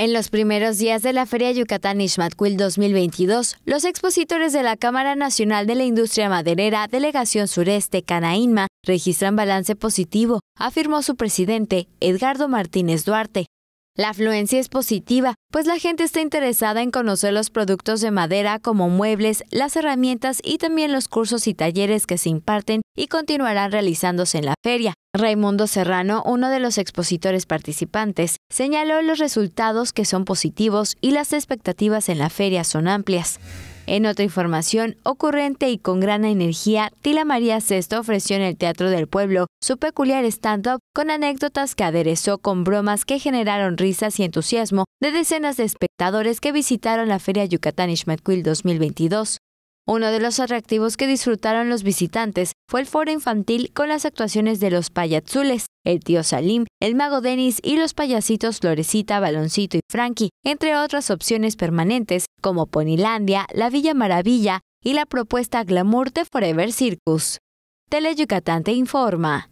En los primeros días de la Feria Yucatán Ishmatquil 2022, los expositores de la Cámara Nacional de la Industria Maderera, Delegación Sureste, Canaínma, registran balance positivo, afirmó su presidente, Edgardo Martínez Duarte. La afluencia es positiva, pues la gente está interesada en conocer los productos de madera como muebles, las herramientas y también los cursos y talleres que se imparten y continuarán realizándose en la feria. Raimundo Serrano, uno de los expositores participantes, señaló los resultados que son positivos y las expectativas en la feria son amplias. En otra información, ocurrente y con gran energía, Tila María VI ofreció en el Teatro del Pueblo su peculiar stand-up con anécdotas que aderezó con bromas que generaron risas y entusiasmo de decenas de espectadores que visitaron la Feria Yucatán Quill 2022. Uno de los atractivos que disfrutaron los visitantes fue el foro infantil con las actuaciones de los payazules, el tío Salim, el mago Denis y los payasitos Florecita, Baloncito y Frankie, entre otras opciones permanentes como Ponilandia, la Villa Maravilla y la propuesta Glamour de Forever Circus. Tele Yucatán te informa.